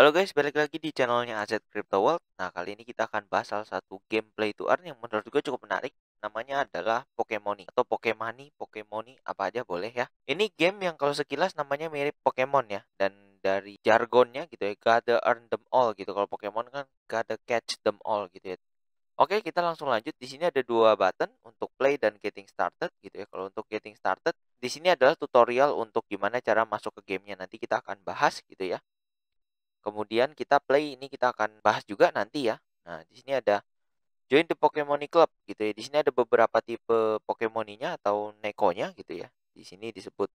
Halo guys, balik lagi di channelnya Aset Crypto World. Nah, kali ini kita akan bahas salah satu gameplay to earn yang menurut gue cukup menarik. Namanya adalah Pokemoni atau Pokemani, Pokemoni, apa aja boleh ya. Ini game yang kalau sekilas namanya mirip Pokemon ya. Dan dari jargonnya gitu ya, gotta earn them all gitu. Kalau Pokemon kan gotta catch them all gitu ya. Oke, kita langsung lanjut. Di sini ada dua button untuk play dan getting started gitu ya. Kalau untuk getting started, di sini adalah tutorial untuk gimana cara masuk ke gamenya. Nanti kita akan bahas gitu ya. Kemudian kita play ini kita akan bahas juga nanti ya. Nah, di sini ada join the Pokemon Club gitu ya. Di sini ada beberapa tipe Pokemoninya atau Neko-nya gitu ya. Di sini disebut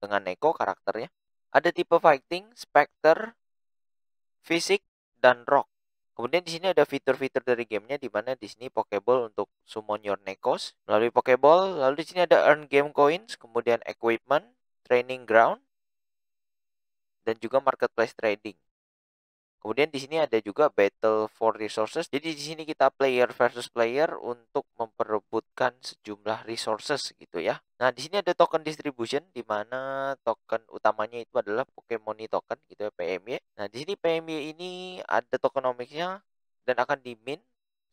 dengan Neko karakternya. Ada tipe fighting, specter, fisik, dan rock. Kemudian di sini ada fitur-fitur dari gamenya di mana di sini Pokeball untuk summon your Nekos melalui Pokeball. Lalu di sini ada earn game coins, kemudian equipment, training ground, dan juga marketplace trading. Kemudian di sini ada juga battle for resources. Jadi di sini kita player versus player untuk memperebutkan sejumlah resources gitu ya. Nah, di sini ada token distribution di mana token utamanya itu adalah Pokemon token gitu ya PMY. Nah, di sini PMY ini ada tokenomicsnya dan akan dimint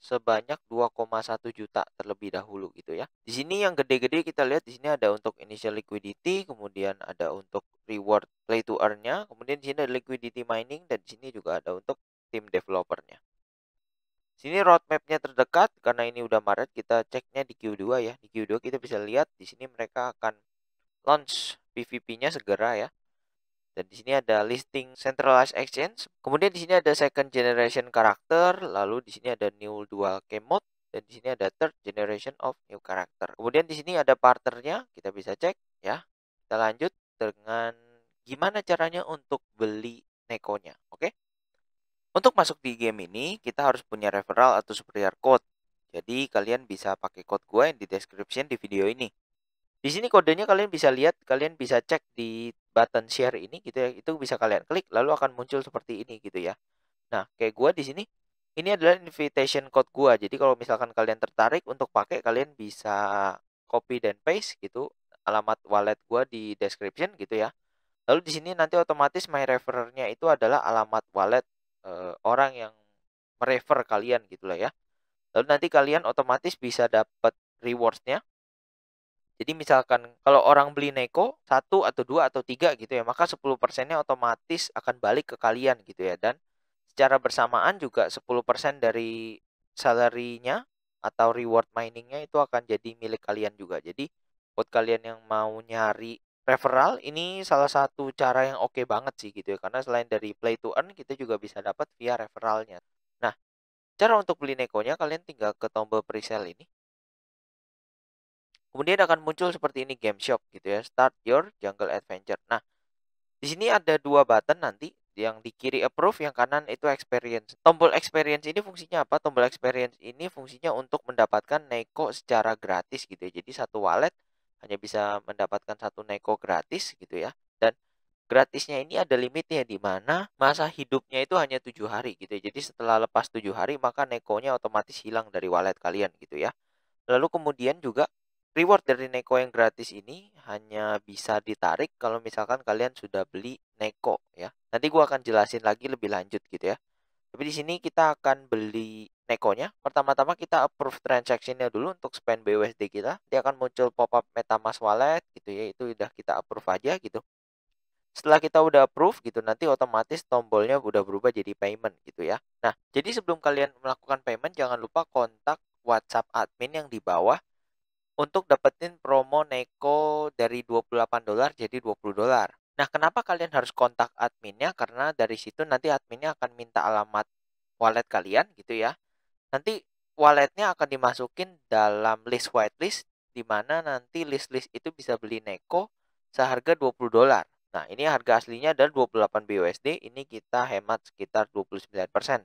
sebanyak 2,1 juta terlebih dahulu gitu ya. Di sini yang gede-gede kita lihat di sini ada untuk initial liquidity, kemudian ada untuk reward play to earn-nya, kemudian di sini ada liquidity mining dan di sini juga ada untuk tim developernya. Sini roadmap-nya terdekat karena ini udah Maret kita ceknya di Q2 ya. Di Q2 kita bisa lihat di sini mereka akan launch PVP-nya segera ya. Dan di sini ada listing centralized exchange. Kemudian di sini ada second generation character, lalu di sini ada new dual game mode dan di sini ada third generation of new character. Kemudian di sini ada partnernya, kita bisa cek ya. Kita lanjut dengan gimana caranya untuk beli nekonya, oke? Okay? Untuk masuk di game ini, kita harus punya referral atau superior code. Jadi kalian bisa pakai code gue yang di description di video ini. Di sini kodenya kalian bisa lihat, kalian bisa cek di button share ini gitu ya itu bisa kalian klik lalu akan muncul seperti ini gitu ya nah kayak gua di sini ini adalah invitation code gua jadi kalau misalkan kalian tertarik untuk pakai kalian bisa copy dan paste gitu alamat wallet gua di description gitu ya lalu di sini nanti otomatis my referernya itu adalah alamat wallet e, orang yang merefer kalian gitulah ya lalu nanti kalian otomatis bisa dapat rewardsnya jadi misalkan kalau orang beli neko satu atau dua atau tiga gitu ya, maka 10 persennya otomatis akan balik ke kalian gitu ya. Dan secara bersamaan juga 10 persen dari salarinya atau reward miningnya itu akan jadi milik kalian juga. Jadi buat kalian yang mau nyari referral ini salah satu cara yang oke okay banget sih gitu ya. Karena selain dari play to earn kita juga bisa dapat via referralnya. Nah, cara untuk beli nekonya kalian tinggal ke tombol presale ini Kemudian akan muncul seperti ini game shop gitu ya, start your jungle adventure. Nah, di sini ada dua button nanti, yang di kiri approve, yang kanan itu experience. Tombol experience ini fungsinya apa? Tombol experience ini fungsinya untuk mendapatkan Neko secara gratis gitu ya. Jadi satu wallet hanya bisa mendapatkan satu Neko gratis gitu ya. Dan gratisnya ini ada limitnya di mana masa hidupnya itu hanya tujuh hari gitu ya. Jadi setelah lepas tujuh hari maka nekonya otomatis hilang dari wallet kalian gitu ya. Lalu kemudian juga reward dari Neko yang gratis ini hanya bisa ditarik kalau misalkan kalian sudah beli Neko ya. Nanti gua akan jelasin lagi lebih lanjut gitu ya. Tapi di sini kita akan beli Nekonya. Pertama-tama kita approve transaction dulu untuk spend BUSD kita. Dia akan muncul pop-up MetaMask wallet gitu ya. Itu udah kita approve aja gitu. Setelah kita udah approve gitu, nanti otomatis tombolnya udah berubah jadi payment gitu ya. Nah, jadi sebelum kalian melakukan payment, jangan lupa kontak WhatsApp admin yang di bawah untuk dapetin promo Neko dari 28 dolar jadi 20 dolar. Nah, kenapa kalian harus kontak adminnya? Karena dari situ nanti adminnya akan minta alamat wallet kalian gitu ya. Nanti walletnya akan dimasukin dalam list whitelist di mana nanti list-list itu bisa beli Neko seharga 20 dolar. Nah, ini harga aslinya adalah 28 BUSD, ini kita hemat sekitar 29%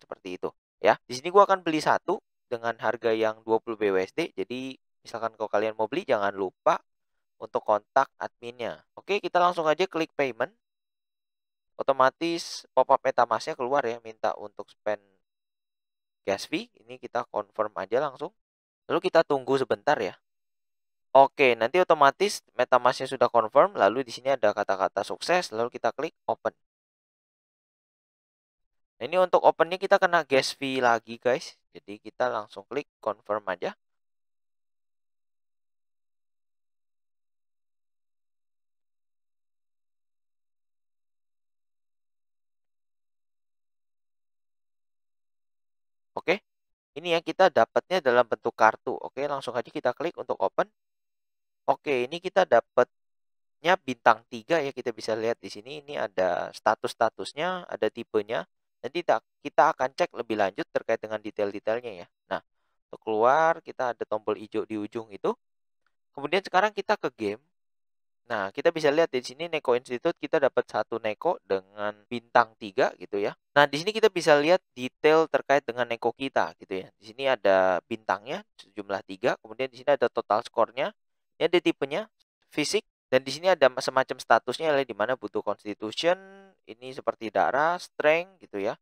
seperti itu ya. Di sini gua akan beli satu dengan harga yang 20 BUSD, jadi Misalkan kalau kalian mau beli, jangan lupa untuk kontak adminnya. Oke, kita langsung aja klik payment. Otomatis pop-up metamasknya keluar ya, minta untuk spend gas fee. Ini kita confirm aja langsung. Lalu kita tunggu sebentar ya. Oke, nanti otomatis metamasknya sudah confirm, lalu di sini ada kata-kata sukses, lalu kita klik open. Nah, ini untuk opennya kita kena gas fee lagi guys. Jadi kita langsung klik confirm aja. Oke. Okay? Ini yang kita dapatnya dalam bentuk kartu. Oke, okay? langsung aja kita klik untuk open. Oke, okay, ini kita dapatnya bintang 3 ya kita bisa lihat di sini ini ada status-statusnya, ada tipenya. Nanti kita, kita akan cek lebih lanjut terkait dengan detail-detailnya ya. Nah, untuk keluar kita ada tombol hijau di ujung itu. Kemudian sekarang kita ke game. Nah, kita bisa lihat di sini Neko Institute kita dapat satu Neko dengan bintang 3 gitu ya. Nah, di sini kita bisa lihat detail terkait dengan Neko kita gitu ya. Di sini ada bintangnya sejumlah 3, kemudian di sini ada total skornya, ya ada tipenya fisik dan di sini ada semacam statusnya ya, di mana butuh constitution, ini seperti darah, strength gitu ya.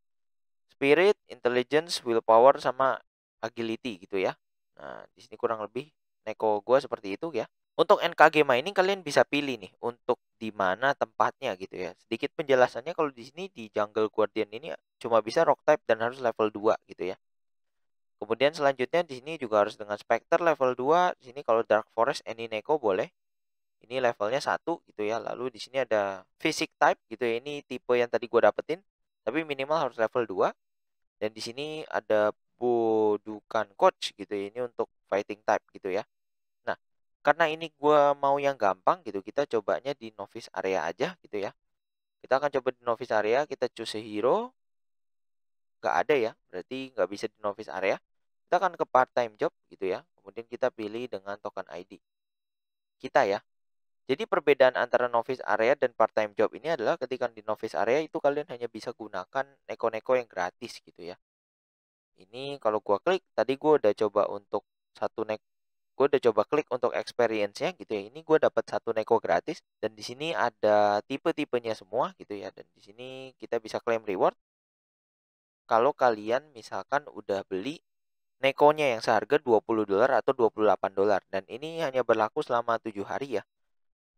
Spirit, intelligence, willpower sama agility gitu ya. Nah, di sini kurang lebih Neko gua seperti itu ya. Untuk NKG mining kalian bisa pilih nih untuk di mana tempatnya gitu ya. Sedikit penjelasannya kalau di sini di Jungle Guardian ini cuma bisa rock type dan harus level 2 gitu ya. Kemudian selanjutnya di sini juga harus dengan specter level 2. Di sini kalau Dark Forest neko boleh. Ini levelnya 1 gitu ya. Lalu di sini ada Physic type gitu ya. Ini tipe yang tadi gua dapetin, tapi minimal harus level 2. Dan di sini ada Bodukan Coach gitu ya. Ini untuk fighting type gitu ya karena ini gue mau yang gampang gitu kita cobanya di novice area aja gitu ya kita akan coba di novice area kita choose hero nggak ada ya berarti nggak bisa di novice area kita akan ke part time job gitu ya kemudian kita pilih dengan token ID kita ya jadi perbedaan antara novice area dan part time job ini adalah ketika di novice area itu kalian hanya bisa gunakan neko-neko yang gratis gitu ya ini kalau gua klik tadi gua udah coba untuk satu neko gue udah coba klik untuk experience-nya gitu ya. Ini gue dapat satu neko gratis dan di sini ada tipe-tipenya semua gitu ya. Dan di sini kita bisa klaim reward. Kalau kalian misalkan udah beli nekonya yang seharga 20 dolar atau 28 dolar dan ini hanya berlaku selama tujuh hari ya.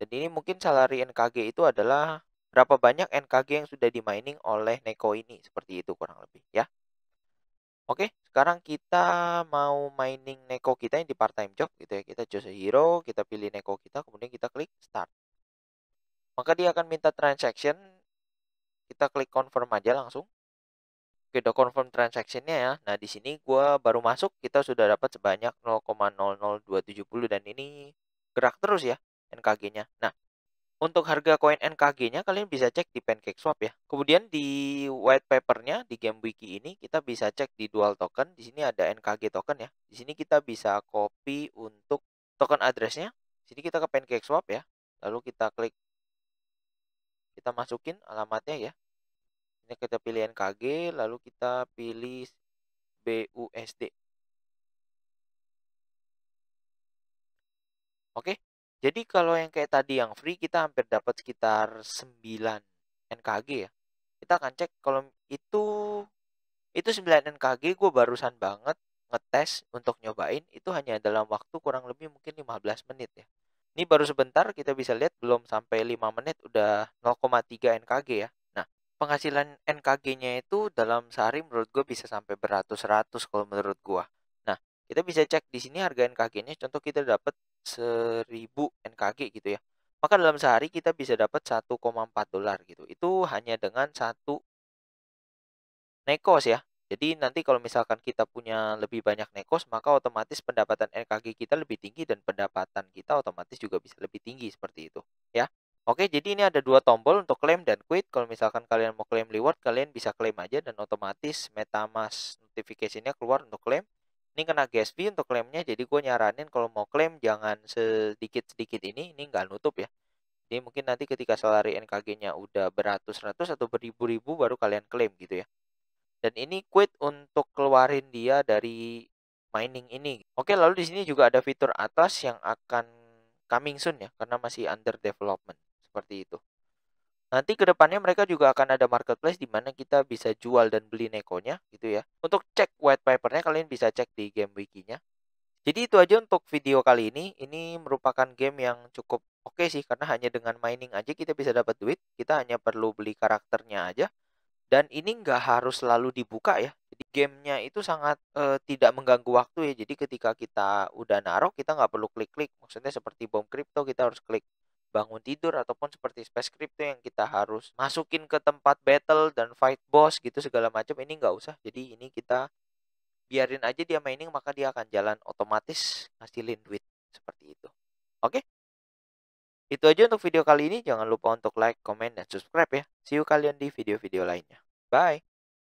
Dan ini mungkin salary NKG itu adalah berapa banyak NKG yang sudah dimining oleh neko ini seperti itu kurang lebih ya. Oke, sekarang kita mau mining neko kita yang di part-time job gitu ya. Kita choose hero, kita pilih neko kita, kemudian kita klik start. Maka dia akan minta transaction. Kita klik confirm aja langsung. Oke, udah confirm transactionnya ya. Nah, di sini gua baru masuk, kita sudah dapat sebanyak 0,00270 dan ini gerak terus ya NKG-nya. Nah, untuk harga koin NKG-nya kalian bisa cek di Pancake Swap ya. Kemudian di white papernya di Game Wiki ini kita bisa cek di dual token. Di sini ada NKG token ya. Di sini kita bisa copy untuk token address-nya. Di sini kita ke Pancake Swap ya. Lalu kita klik kita masukin alamatnya ya. Ini kita pilih NKG, lalu kita pilih BUSD. Oke, jadi kalau yang kayak tadi yang free kita hampir dapat sekitar 9 NKG ya. Kita akan cek kalau itu itu 9 NKG gue barusan banget ngetes untuk nyobain itu hanya dalam waktu kurang lebih mungkin 15 menit ya. Ini baru sebentar kita bisa lihat belum sampai 5 menit udah 0,3 NKG ya. Nah, penghasilan NKG-nya itu dalam sehari menurut gue bisa sampai beratus-ratus kalau menurut gue. Nah, kita bisa cek di sini harga NKG-nya contoh kita dapat 1000 NKG gitu ya. Maka dalam sehari kita bisa dapat 1,4 dolar gitu. Itu hanya dengan satu nekos ya. Jadi nanti kalau misalkan kita punya lebih banyak nekos, maka otomatis pendapatan NKG kita lebih tinggi dan pendapatan kita otomatis juga bisa lebih tinggi seperti itu ya. Oke, jadi ini ada dua tombol untuk claim dan quit. Kalau misalkan kalian mau claim reward, kalian bisa claim aja dan otomatis MetaMask notification-nya keluar untuk claim ini kena GSP untuk klaimnya jadi gue nyaranin kalau mau klaim jangan sedikit-sedikit ini ini nggak nutup ya jadi mungkin nanti ketika salari NKG-nya udah beratus-ratus atau beribu-ribu baru kalian klaim gitu ya dan ini quit untuk keluarin dia dari mining ini oke lalu di sini juga ada fitur atas yang akan coming soon ya karena masih under development seperti itu Nanti ke depannya mereka juga akan ada marketplace di mana kita bisa jual dan beli nekonya gitu ya. Untuk cek white papernya kalian bisa cek di game wikinya. Jadi itu aja untuk video kali ini. Ini merupakan game yang cukup oke okay sih karena hanya dengan mining aja kita bisa dapat duit. Kita hanya perlu beli karakternya aja. Dan ini nggak harus selalu dibuka ya. Jadi gamenya itu sangat e, tidak mengganggu waktu ya. Jadi ketika kita udah naruh kita nggak perlu klik-klik. Maksudnya seperti bom kripto kita harus klik bangun tidur ataupun seperti space tuh yang kita harus masukin ke tempat battle dan fight boss gitu segala macam ini nggak usah jadi ini kita biarin aja dia mining maka dia akan jalan otomatis ngasilin duit seperti itu oke okay? itu aja untuk video kali ini jangan lupa untuk like comment dan subscribe ya see you kalian di video-video lainnya bye